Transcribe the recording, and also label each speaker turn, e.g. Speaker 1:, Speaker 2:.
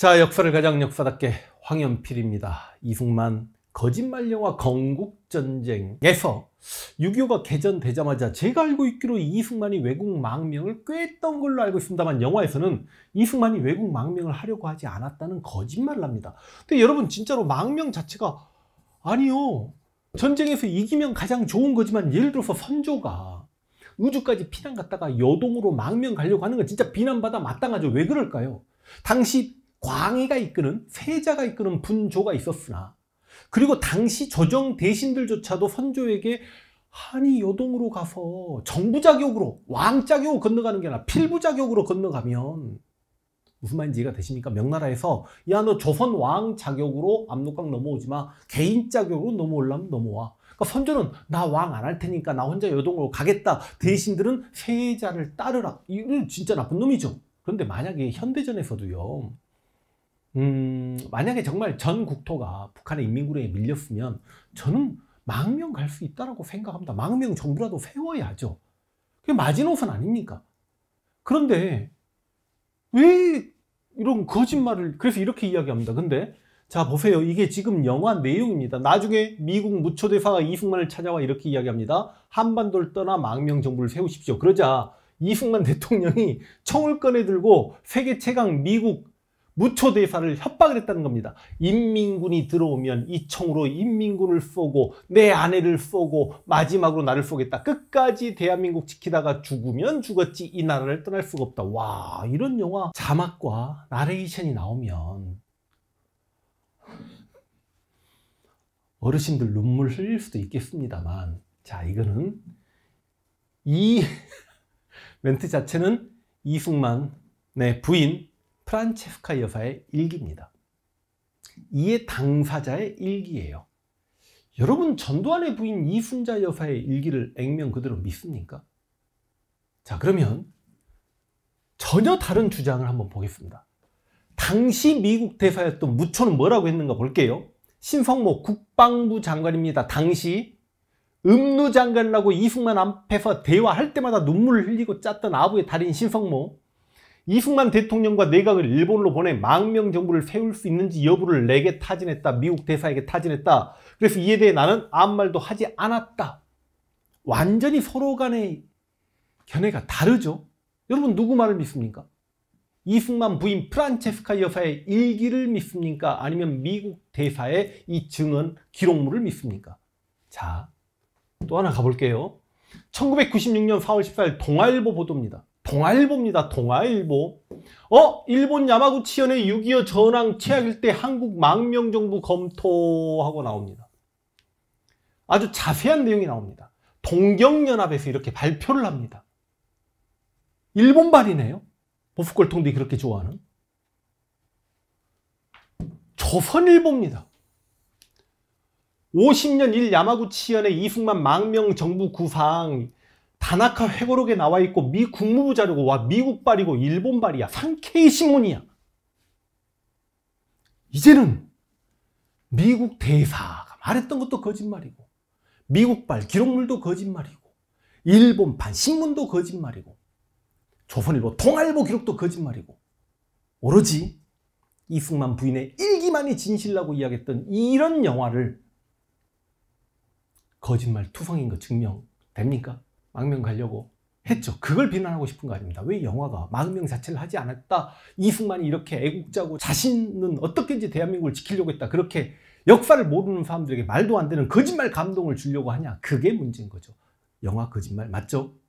Speaker 1: 자, 역사를 가장 역사답게 황현필입니다. 이승만 거짓말 영화 건국전쟁에서 6.25가 개전되자마자 제가 알고 있기로 이승만이 외국 망명을 꿰했던 걸로 알고 있습니다만 영화에서는 이승만이 외국 망명을 하려고 하지 않았다는 거짓말을 합니다. 근데 여러분 진짜로 망명 자체가 아니요. 전쟁에서 이기면 가장 좋은 거지만 예를 들어서 선조가 우주까지 피난 갔다가 여동으로 망명 가려고 하는 건 진짜 비난받아 마땅하죠. 왜 그럴까요? 당시 광희가 이끄는 세자가 이끄는 분조가 있었으나 그리고 당시 조정 대신들조차도 선조에게 한이 요동으로 가서 정부자격으로 왕자격으로 건너가는 게 아니라 필부자격으로 건너가면 무슨 말인지 이해가 되십니까? 명나라에서 야 너 조선 왕 자격으로 압록강 넘어오지 마 개인 자격으로 넘어올라면 넘어와 그러니까 선조는 나 왕 안 할 테니까 나 혼자 요동으로 가겠다 대신들은 세자를 따르라 이건 진짜 나쁜 놈이죠 그런데 만약에 현대전에서도요 음, 만약에 정말 전 국토가 북한의 인민군에 밀렸으면 저는 망명 갈 수 있다라고 생각합니다. 망명 정부라도 세워야죠. 그게 마지노선 아닙니까? 그런데 왜 이런 거짓말을 그래서 이렇게 이야기합니다. 근데 자 보세요. 이게 지금 영화 내용입니다. 나중에 미국 무초대사가 이승만을 찾아와 이렇게 이야기합니다. 한반도를 떠나 망명 정부를 세우십시오. 그러자 이승만 대통령이 총을 꺼내들고 세계 최강 미국 무초대사를 협박을 했다는 겁니다. 인민군이 들어오면 이 총으로 인민군을 쏘고 내 아내를 쏘고 마지막으로 나를 쏘겠다. 끝까지 대한민국 지키다가 죽으면 죽었지 이 나라를 떠날 수가 없다. 와 이런 영화 자막과 나레이션이 나오면 어르신들 눈물 흘릴 수도 있겠습니다만 자 이거는 이 멘트 자체는 이승만의 부인 프란체스카 여사의 일기입니다. 이에 당사자의 일기예요. 여러분 전두환의 부인 이순자 여사의 일기를 액면 그대로 믿습니까? 자 그러면 전혀 다른 주장을 한번 보겠습니다. 당시 미국 대사였던 무초는 뭐라고 했는가 볼게요. 신성모 국방부 장관입니다. 당시 음루 장관이라고 이승만 앞에서 대화할 때마다 눈물을 흘리고 짰던 아부의 달인 신성모 이승만 대통령과 내각을 일본으로 보내 망명 정부를 세울 수 있는지 여부를 내게 타진했다. 미국 대사에게 타진했다. 그래서 이에 대해 나는 아무 말도 하지 않았다. 완전히 서로 간의 견해가 다르죠. 여러분 누구 말을 믿습니까? 이승만 부인 프란체스카 여사의 일기를 믿습니까? 아니면 미국 대사의 이 증언 기록물을 믿습니까? 자, 또 하나 가볼게요. 1996년 4월 14일 동아일보 보도입니다. 동아일보입니다. 동아일보. 어? 일본 야마구치현의 6.25 전황 최악일 때 한국 망명정부 검토하고 나옵니다. 아주 자세한 내용이 나옵니다. 동경연합에서 이렇게 발표를 합니다. 일본발이네요. 보수골통들이 그렇게 좋아하는. 조선일보입니다. 50년 1 야마구치현의 이승만 망명정부 구상 다나카 회고록에 나와 있고 미 국무부 자료고 와 미국발이고 일본발이야. 상케이 신문이야. 이제는 미국 대사가 말했던 것도 거짓말이고 미국발 기록물도 거짓말이고 일본판 신문도 거짓말이고 조선일보 통일보 기록도 거짓말이고 오로지 이승만 부인의 일기만이 진실라고 이야기했던 이런 영화를 거짓말 투성인 거 증명됩니까? 망명 가려고 했죠. 그걸 비난하고 싶은 거 아닙니다. 왜 영화가 망명 자체를 하지 않았다. 이승만이 이렇게 애국자고 자신은 어떻게든지 대한민국을 지키려고 했다. 그렇게 역사를 모르는 사람들에게 말도 안 되는 거짓말 감동을 주려고 하냐. 그게 문제인 거죠. 영화 거짓말 맞죠?